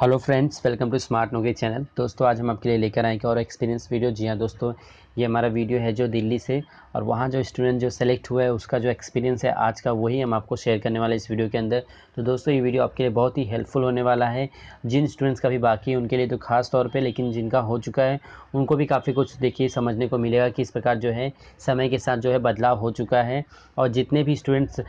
hello friends welcome to smart नोगे channel दोस्तों आज हम आपके लिए लेकर आए और एक्सपीरियंस वीडियो जी हाँ दोस्तों ये हमारा वीडियो है जो दिल्ली से और वहाँ जो स्टूडेंट जो सेलेक्ट हुआ है उसका जो एक्सपीरियंस है आज का वही हम आपको शेयर करने वाले इस वीडियो के अंदर तो दोस्तों ये वीडियो आपके लिए बहुत ही हेल्पफुल होने वाला है जिन स्टूडेंट्स का भी बाकी है उनके लिए तो खास तौर पर लेकिन जिनका हो चुका है उनको भी काफ़ी कुछ देखिए समझने को मिलेगा कि इस प्रकार जो है समय के साथ जो है बदलाव हो चुका है और जितने भी स्टूडेंट्स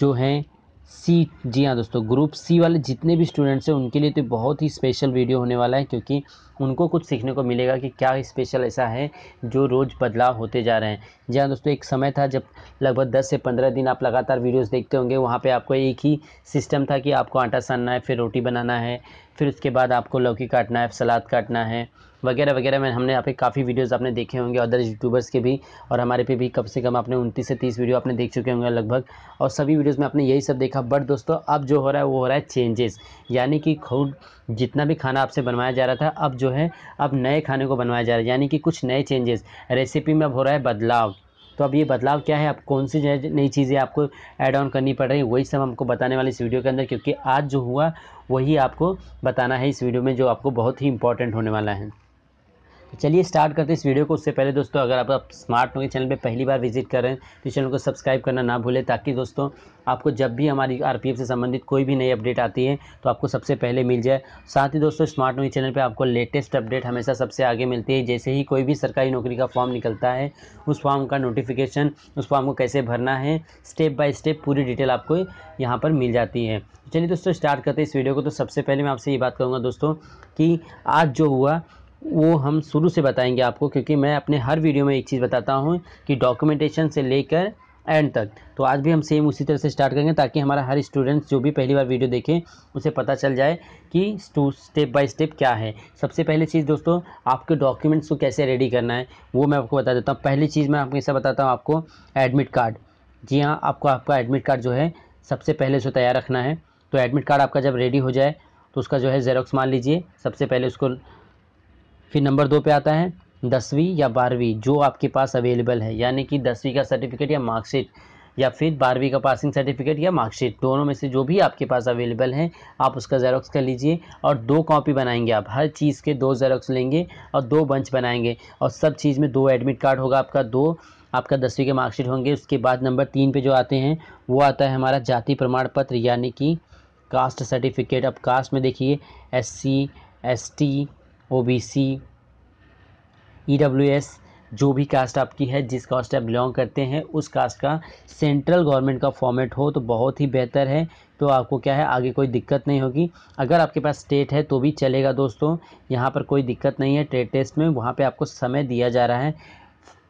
जो हैं सी जी हाँ दोस्तों ग्रुप सी वाले जितने भी स्टूडेंट्स हैं उनके लिए तो बहुत ही स्पेशल वीडियो होने वाला है क्योंकि उनको कुछ सीखने को मिलेगा कि क्या स्पेशल ऐसा है जो रोज़ बदलाव होते जा रहे हैं जी हाँ दोस्तों एक समय था जब लगभग 10 से 15 दिन आप लगातार वीडियोस देखते होंगे वहाँ पे आपको एक ही सिस्टम था कि आपको आटा सानना है फिर रोटी बनाना है फिर उसके बाद आपको लौकी काटना है सलाद काटना है वगैरह वगैरह में हमने यहाँ पे काफ़ी वीडियोस आपने देखे होंगे अदर यूट्यूबर्स के भी और हमारे पे भी कम से कम आपने उनतीस से तीस वीडियो आपने देख चुके होंगे लगभग और सभी वीडियोज़ में आपने यही सब देखा बट दोस्तों अब जो हो रहा है वो हो रहा है चेंजेस यानी कि खुद जितना भी खाना आपसे बनवाया जा रहा था अब जो है अब नए खाने को बनवाया जा रहा है यानी कि कुछ नए चेंजेस रेसिपी में अब हो रहा है बदलाव तो अब ये बदलाव क्या है अब कौन सी नई चीज़ें आपको ऐड ऑन करनी पड़ रही है वही सब हमको बताने वाले इस वीडियो के अंदर क्योंकि आज जो हुआ वही आपको बताना है इस वीडियो में जो आपको बहुत ही इंपॉर्टेंट होने वाला है तो चलिए स्टार्ट करते हैं इस वीडियो को उससे पहले दोस्तों अगर आप, आप स्मार्ट होंगे चैनल पे पहली बार विजिट कर रहे हैं तो चैनल को सब्सक्राइब करना ना भूलें ताकि दोस्तों आपको जब भी हमारी आरपीएफ से संबंधित कोई भी नई अपडेट आती है तो आपको सबसे पहले मिल जाए साथ ही दोस्तों स्मार्ट नोई चैनल पर आपको लेटेस्ट अपडेट हमेशा सबसे आगे मिलती है जैसे ही कोई भी सरकारी नौकरी का फॉर्म निकलता है उस फॉर्म का नोटिफिकेशन उस फॉर्म को कैसे भरना है स्टेप बाय स्टेप पूरी डिटेल आपको यहाँ पर मिल जाती है चलिए दोस्तों स्टार्ट करते हैं इस वीडियो को तो सबसे पहले मैं आपसे ये बात करूँगा दोस्तों कि आज जो हुआ वो हम शुरू से बताएंगे आपको क्योंकि मैं अपने हर वीडियो में एक चीज़ बताता हूँ कि डॉक्यूमेंटेशन से लेकर एंड तक तो आज भी हम सेम उसी तरह से स्टार्ट करेंगे ताकि हमारा हर स्टूडेंट जो भी पहली बार वीडियो देखें उसे पता चल जाए कि स्टेप बाय स्टेप क्या है सबसे पहली चीज़ दोस्तों आपके डॉक्यूमेंट्स को कैसे रेडी करना है वो मैं आपको बता देता हूँ पहली चीज़ मैं आपको ऐसा बताता हूँ आपको एडमिट कार्ड जी हाँ आपको आपका एडमिट कार्ड जो है सबसे पहले से तैयार रखना है तो एडमिट कार्ड आपका जब रेडी हो जाए तो उसका जो है जेरोक्स मान लीजिए सबसे पहले उसको फिर नंबर दो पे आता है दसवीं या बारहवीं जो आपके पास अवेलेबल है यानी कि दसवीं का सर्टिफिकेट या मार्कशीट या फिर बारहवीं का पासिंग सर्टिफिकेट या मार्कशीट दोनों में से जो भी आपके पास अवेलेबल है आप उसका जेरोक्स कर लीजिए और दो कॉपी बनाएंगे आप हर चीज़ के दो जेरोक्स लेंगे और दो बंच बनाएंगे और सब चीज़ में दो एडमिट कार्ड होगा आपका दो आपका दसवीं के मार्कशीट होंगे उसके बाद नंबर तीन पे जो आते हैं वो आता है हमारा जाति प्रमाण पत्र यानी कि कास्ट सर्टिफिकेट अब कास्ट में देखिए S C S T O B C E W S जो भी कास्ट आपकी है जिस कास्ट आप बिलोंग करते हैं उस कास्ट का सेंट्रल गवर्नमेंट का फॉर्मेट हो तो बहुत ही बेहतर है तो आपको क्या है आगे कोई दिक्कत नहीं होगी अगर आपके पास स्टेट है तो भी चलेगा दोस्तों यहाँ पर कोई दिक्कत नहीं है ट्रेड टेस्ट में वहाँ पे आपको समय दिया जा रहा है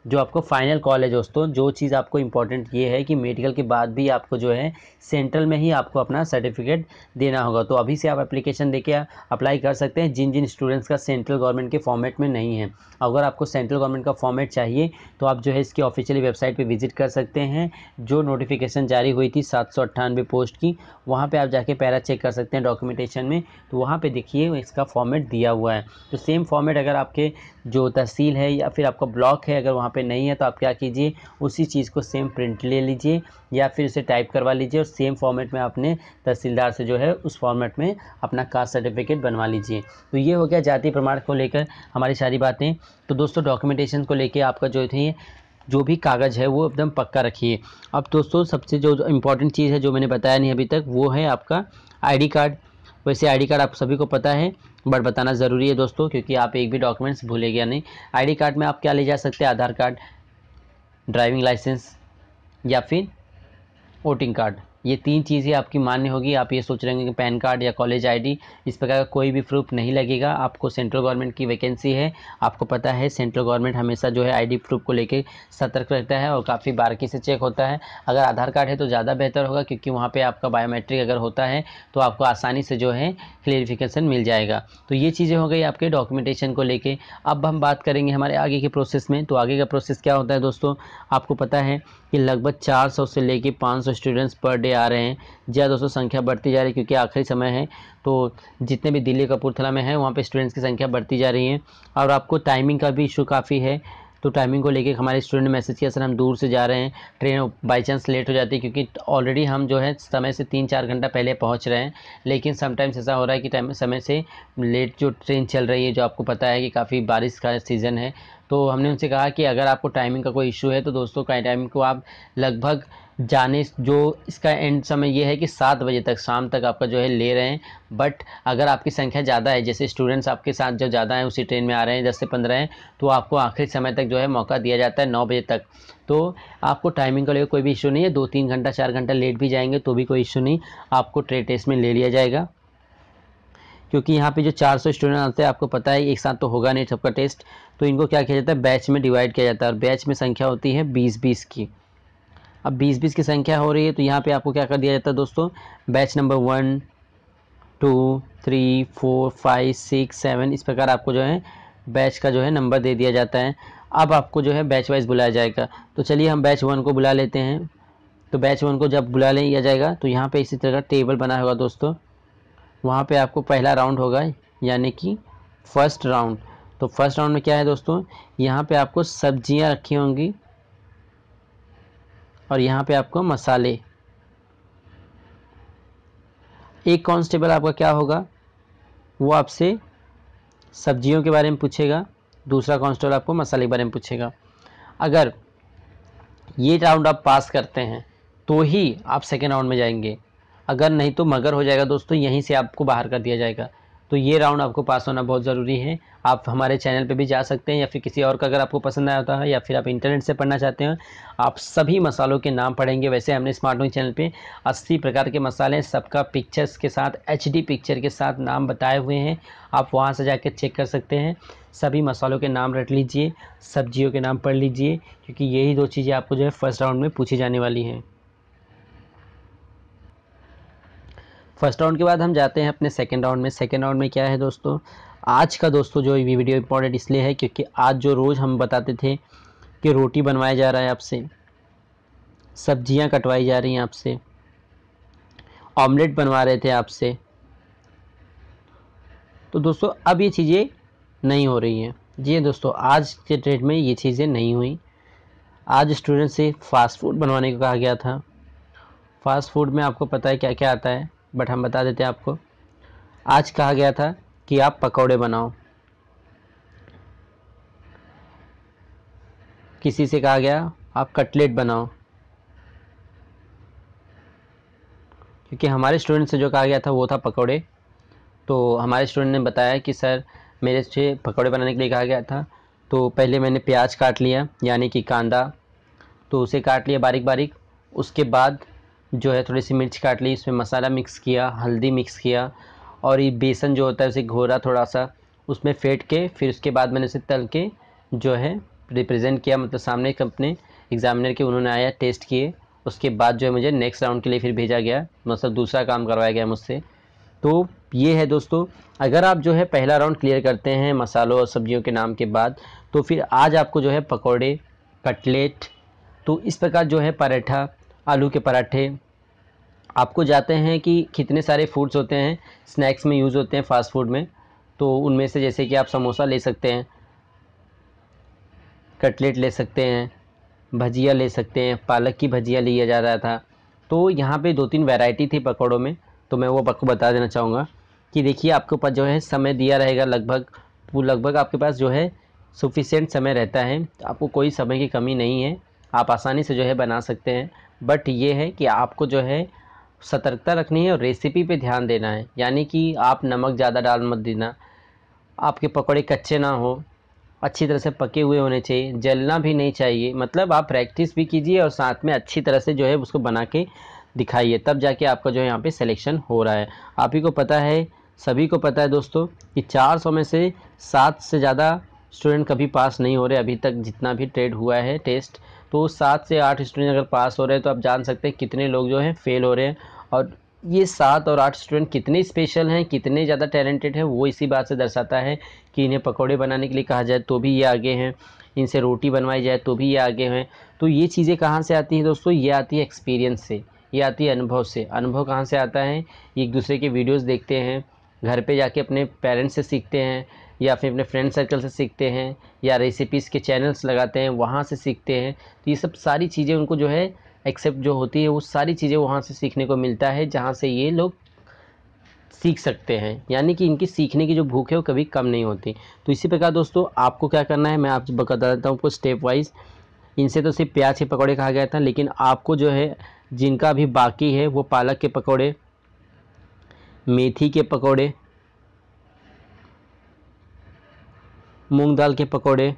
जो आपको फाइनल कॉल है दोस्तों जो चीज़ आपको इम्पोर्टेंट ये है कि मेडिकल के बाद भी आपको जो है सेंट्रल में ही आपको अपना सर्टिफिकेट देना होगा तो अभी से आप एप्लीकेशन देके अप्लाई कर सकते हैं जिन जिन स्टूडेंट्स का सेंट्रल गवर्नमेंट के फॉर्मेट में नहीं है अगर आपको सेंट्रल गवर्नमेंट का फॉर्मेट चाहिए तो आप जो है इसकी ऑफिशियली वेबसाइट पर विजिट कर सकते हैं जो नोटिफिकेशन जारी हुई थी सात पोस्ट की वहाँ पर आप जाके पैरा चेक कर सकते हैं डॉक्यूमेंटेशन में तो वहाँ पर देखिए इसका फॉर्मेट दिया हुआ है तो सेम फॉर्मेट अगर आपके जो तहसील है या फिर आपका ब्लॉक है अगर वहाँ पे नहीं है तो आप क्या कीजिए उसी चीज़ को सेम प्रिंट ले लीजिए या फिर उसे टाइप करवा लीजिए और सेम फॉर्मेट में आपने तहसीलदार से जो है उस फॉर्मेट में अपना कास्ट सर्टिफिकेट बनवा लीजिए तो ये हो गया जाति प्रमाण को लेकर हमारी सारी बातें तो दोस्तों डॉक्यूमेंटेशन को लेकर आपका जो थी जो भी कागज़ है वो एकदम पक्का रखिए अब दोस्तों सबसे जो इम्पोर्टेंट चीज़ है जो मैंने बताया नहीं अभी तक वो है आपका आईडी कार्ड वैसे तो आईडी कार्ड आप सभी को पता है बट बताना ज़रूरी है दोस्तों क्योंकि आप एक भी डॉक्यूमेंट्स भूले गया नहीं आईडी कार्ड में आप क्या ले जा सकते हैं आधार कार्ड ड्राइविंग लाइसेंस या फिर वोटिंग कार्ड ये तीन चीज़ें आपकी मान्य होगी आप ये सोच रहे होंगे कि पैन कार्ड या कॉलेज आईडी इस प्रकार का कोई भी प्रूफ नहीं लगेगा आपको सेंट्रल गवर्नमेंट की वैकेंसी है आपको पता है सेंट्रल गवर्नमेंट हमेशा जो है आईडी प्रूफ को लेकर सतर्क रहता है और काफ़ी बारीकी से चेक होता है अगर आधार कार्ड है तो ज़्यादा बेहतर होगा क्योंकि वहाँ पर आपका बायोमेट्रिक अगर होता है तो आपको आसानी से जो है क्लियरिफिकेशन मिल जाएगा तो ये चीज़ें हो गई आपके डॉक्यूमेंटेशन को लेके अब हम बात करेंगे हमारे आगे के प्रोसेस में तो आगे का प्रोसेस क्या होता है दोस्तों आपको पता है कि लगभग चार से लेके पाँच स्टूडेंट्स पर डे आ रहे हैं ज़्यादा दोस्तों संख्या बढ़ती जा रही है क्योंकि आखिरी समय है तो जितने भी दिल्ली कपूरथला में है वहाँ पर स्टूडेंट्स की संख्या बढ़ती जा रही है और आपको टाइमिंग का भी इशू काफ़ी है तो टाइमिंग को लेकर हमारे स्टूडेंट मैसेज किया सर हम दूर से जा रहे हैं ट्रेन बाई चांस लेट हो जाती है क्योंकि ऑलरेडी हम जो है समय से तीन चार घंटा पहले पहुंच रहे हैं लेकिन समटाइम्स ऐसा हो रहा है कि टाइम समय से लेट जो ट्रेन चल रही है जो आपको पता है कि काफ़ी बारिश का सीज़न है तो हमने उनसे कहा कि अगर आपको टाइमिंग का कोई इशू है तो दोस्तों का टाइमिंग को आप लगभग जाने जो इसका एंड समय ये है कि सात बजे तक शाम तक आपका जो है ले रहे हैं बट अगर आपकी संख्या ज़्यादा है जैसे स्टूडेंट्स आपके साथ जो ज़्यादा हैं उसी ट्रेन में आ रहे हैं दस से पंद्रह हैं तो आपको आखिरी समय तक जो है मौका दिया जाता है नौ बजे तक तो आपको टाइमिंग का लेकर कोई भी इशू नहीं है दो तीन घंटा चार घंटा लेट भी जाएंगे तो भी कोई इशू नहीं आपको ट्रेन टेस्ट में ले लिया जाएगा क्योंकि यहाँ पे जो 400 स्टूडेंट आते हैं आपको पता है एक साथ तो होगा नहीं सबका टेस्ट तो इनको क्या किया जाता है बैच में डिवाइड किया जाता है और बैच में संख्या होती है बीस बीस की अब बीस बीस की संख्या हो रही है तो यहाँ पे आपको क्या कर दिया जाता है दोस्तों batch number one two three four five six seven इस प्रकार आपको जो है बैच का जो है नंबर दे दिया जाता है अब आपको जो है बैच वाइज बुलाया जाएगा तो चलिए हम बैच वन को बुला लेते हैं तो बैच वन को जब बुला लिया जाएगा तो यहाँ पे इसी तरह का टेबल बना होगा दोस्तों वहाँ पे आपको पहला राउंड होगा यानी कि फर्स्ट राउंड तो फर्स्ट राउंड में क्या है दोस्तों यहाँ पे आपको सब्जियाँ रखी होंगी और यहाँ पे आपको मसाले एक कांस्टेबल आपका क्या होगा वो आपसे सब्जियों के बारे में पूछेगा दूसरा कांस्टेबल आपको मसाले के बारे में पूछेगा अगर ये राउंड आप पास करते हैं तो ही आप सेकेंड राउंड में जाएंगे अगर नहीं तो मगर हो जाएगा दोस्तों यहीं से आपको बाहर कर दिया जाएगा तो ये राउंड आपको पास होना बहुत ज़रूरी है आप हमारे चैनल पे भी जा सकते हैं या फिर किसी और का अगर आपको पसंद आया होता है या फिर आप इंटरनेट से पढ़ना चाहते हैं आप सभी मसालों के नाम पढ़ेंगे वैसे हमने स्मार्ट न्यूज चैनल पे 80 प्रकार के मसाले सबका पिक्चर्स के साथ एच पिक्चर के साथ नाम बताए हुए हैं आप वहाँ से जाकर चेक कर सकते हैं सभी मसालों के नाम रट लीजिए सब्जियों के नाम पढ़ लीजिए क्योंकि यही दो चीज़ें आपको जो है फर्स्ट राउंड में पूछी जाने वाली हैं फर्स्ट राउंड के बाद हम जाते हैं अपने सेकेंड राउंड में सेकेंड राउंड में क्या है दोस्तों आज का दोस्तों जो वीडियो इंपॉर्टेंट इसलिए है क्योंकि आज जो रोज़ हम बताते थे कि रोटी बनवाया जा रहा है आपसे सब्जियां कटवाई जा रही हैं आपसे ऑमलेट बनवा रहे थे आपसे तो दोस्तों अब ये चीज़ें नहीं हो रही हैं जी हाँ दोस्तों आज के डेट में ये चीज़ें नहीं हुई आज स्टूडेंट से फास्ट फूड बनवाने को कहा गया था फास्ट फूड में आपको पता है क्या क्या आता है बट हम बता देते हैं आपको आज कहा गया था कि आप पकौड़े बनाओ किसी से कहा गया आप कटलेट बनाओ क्योंकि हमारे स्टूडेंट से जो कहा गया था वो था पकौड़े तो हमारे स्टूडेंट ने बताया कि सर मेरे से पकौड़े बनाने के लिए कहा गया था तो पहले मैंने प्याज काट लिया यानी कि कांदा तो उसे काट लिया बारीक बारीक उसके बाद जो है थोड़ी सी मिर्च काट ली उसमें मसाला मिक्स किया हल्दी मिक्स किया और ये बेसन जो होता है उसे घोरा थोड़ा सा उसमें फेंट के फिर उसके बाद मैंने उसे तल के जो है रिप्रेजेंट किया मतलब सामने अपने एग्ज़ामिनर के उन्होंने आया टेस्ट किए उसके बाद जो है मुझे नेक्स्ट राउंड के लिए फिर भेजा गया मतलब दूसरा काम करवाया गया मुझसे तो ये है दोस्तों अगर आप जो है पहला राउंड क्लियर करते हैं मसालों और सब्जियों के नाम के बाद तो फिर आज आपको जो है पकौड़े कटलेट तो इस प्रकार जो है पराठा आलू के पराठे आपको जाते हैं कि कितने सारे फूड्स होते हैं स्नैक्स में यूज़ होते हैं फ़ास्ट फूड में तो उनमें से जैसे कि आप समोसा ले सकते हैं कटलेट ले सकते हैं भजिया ले सकते हैं पालक की भजिया लिया जा रहा था तो यहाँ पे दो तीन वैरायटी थी पकौड़ों में तो मैं वो आपको बता देना चाहूँगा कि देखिए आपके ऊपर जो है समय दिया रहेगा लगभग लगभग आपके पास जो है सुफिशेंट समय रहता है तो आपको कोई समय की कमी नहीं है आप आसानी से जो है बना सकते हैं बट ये है कि आपको जो है सतर्कता रखनी है और रेसिपी पे ध्यान देना है यानी कि आप नमक ज़्यादा डाल मत देना आपके पकौड़े कच्चे ना हो अच्छी तरह से पके हुए होने चाहिए जलना भी नहीं चाहिए मतलब आप प्रैक्टिस भी कीजिए और साथ में अच्छी तरह से जो है उसको बना के दिखाइए तब जाके आपका जो है यहाँ पे सिलेक्शन हो रहा है आप ही को पता है सभी को पता है दोस्तों कि 400 में से सात से ज़्यादा स्टूडेंट कभी पास नहीं हो रहे अभी तक जितना भी ट्रेड हुआ है टेस्ट तो सात से आठ स्टूडेंट अगर पास हो रहे हैं तो आप जान सकते हैं कितने लोग जो हैं फेल हो रहे हैं और ये सात और आठ स्टूडेंट कितने स्पेशल हैं कितने ज़्यादा टैलेंटेड हैं वो इसी बात से दर्शाता है कि इन्हें पकौड़े बनाने के लिए कहा जाए तो भी ये आगे हैं इनसे रोटी बनवाई जाए तो भी ये आगे हैं तो ये चीज़ें कहाँ से आती हैं दोस्तों ये आती है एक्सपीरियंस से ये आती है अनुभव से अनुभव कहाँ से आता है एक दूसरे के वीडियोज़ देखते हैं घर पे जाके अपने पेरेंट्स से सीखते हैं या फिर अपने फ्रेंड सर्कल से सीखते हैं या रेसिपीज़ के चैनल्स लगाते हैं वहाँ से सीखते हैं तो ये सब सारी चीज़ें उनको जो है एक्सेप्ट जो होती है वो सारी चीज़ें वहाँ से सीखने को मिलता है जहाँ से ये लोग सीख सकते हैं यानी कि इनकी सीखने की जो भूख है वो कभी कम नहीं होती तो इसी प्रकार दोस्तों आपको क्या करना है मैं आप बता देता हूँ आपको स्टेप वाइज इनसे तो सिर्फ प्याज के पकौड़े कहा गया था लेकिन आपको जो है जिनका अभी बाकी है वो पालक के पकौड़े मेथी के पकौड़े मूंग दाल के पकोड़े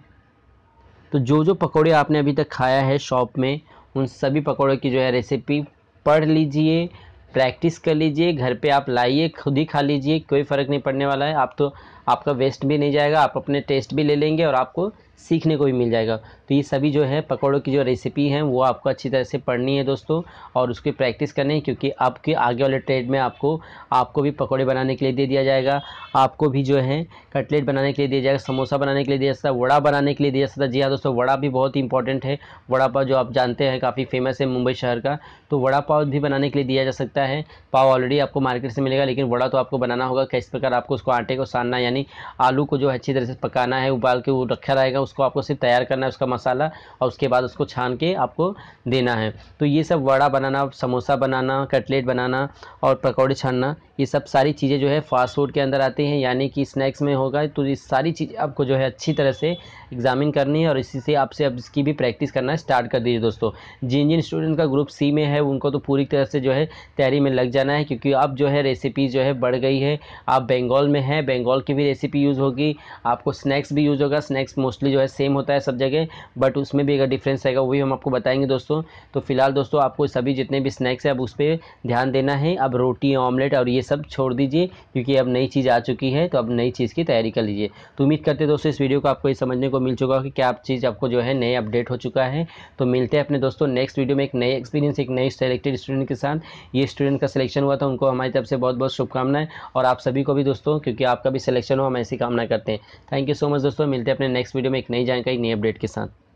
तो जो जो पकोड़े आपने अभी तक खाया है शॉप में उन सभी पकोड़ों की जो है रेसिपी पढ़ लीजिए प्रैक्टिस कर लीजिए घर पे आप लाइए खुद ही खा लीजिए कोई फ़र्क नहीं पड़ने वाला है आप तो आपका वेस्ट भी नहीं जाएगा आप अपने टेस्ट भी ले लेंगे और आपको सीखने को भी मिल जाएगा तो ये सभी जो है पकौड़ों की जो रेसिपी है वो आपको अच्छी तरह से पढ़नी है दोस्तों और उसकी प्रैक्टिस करनी है क्योंकि आपके आगे वाले ट्रेड में आपको आपको भी पकौड़े बनाने के लिए दे दिया जाएगा आपको भी जो है कटलेट बनाने के लिए दिया जाएगा समोसा बनाने के लिए दिया जाता है वड़ा बनाने के लिए दिया जाता है जी हाँ दोस्तों वड़ा भी बहुत इंपॉर्टेंट है वड़ा पाव जो आप जानते हैं काफ़ी फेमस है मुंबई शहर का तो वड़ा पाव भी बनाने के लिए दिया जा सकता है पाव ऑलरेडी आपको मार्केट से मिलेगा लेकिन वड़ा तो आपको बनाना होगा किस प्रकार आपको उसको आटे को सानना यानी यानी आलू को जो है अच्छी तरह से पकाना है उबाल के वो रखा रहेगा उसको आपको सिर्फ तैयार करना है उसका मसाला और उसके बाद उसको छान के आपको देना है तो ये सब वड़ा बनाना समोसा बनाना कटलेट बनाना और पकौड़े छानना ये सब सारी चीज़ें जो है फास्ट फूड के अंदर आती हैं यानी कि स्नैक्स में होगा तो ये सारी चीज़ आपको जो है अच्छी तरह से एग्जामिन करनी है और इसी से आपसे अब इसकी भी प्रैक्टिस करना स्टार्ट कर दीजिए दोस्तों जिन जिन स्टूडेंट का ग्रुप सी में है उनको तो पूरी तरह से जो है तैयारी में लग जाना है क्योंकि अब जो है रेसिपी जो है बढ़ गई है आप बंगाल में हैं बंगाल की भी रेसिपी यूज़ होगी आपको स्नैक्स भी यूज़ होगा स्नैक्स मोस्टली जो है सेम होता है सब जगह बट उसमें भी अगर डिफरेंस आएगा वो हम आपको बताएंगे दोस्तों तो फिलहाल दोस्तों आपको सभी जितने भी स्नैक्स है अब उस पर ध्यान देना है अब रोटी ऑमलेट और ये सब छोड़ दीजिए क्योंकि अब नई चीज़ आ चुकी है तो अब नई चीज़ की तैयारी कर लीजिए तो उम्मीद करते हैं दोस्तों इस वीडियो को आपको ये समझने को मिल चुका हो कि क्या आप चीज़ आपको जो है नए अपडेट हो चुका है तो मिलते हैं अपने दोस्तों नेक्स्ट वीडियो में एक नए एक्सपीरियंस एक नए सेलेक्टेड स्टूडेंट के साथ ये स्टूडेंट का सिलेक्शन हुआ था उनको हमारी तरफ से बहुत बहुत शुभकामनाएं और आप सभी को भी दोस्तों क्योंकि आपका भी सिलेक्शन हो हम ऐसी कामना करते हैं थैंक यू सो मच दोस्तों मिलते हैं अपने नेक्स्ट वीडियो में एक नई जानकारी नई अपडेट के साथ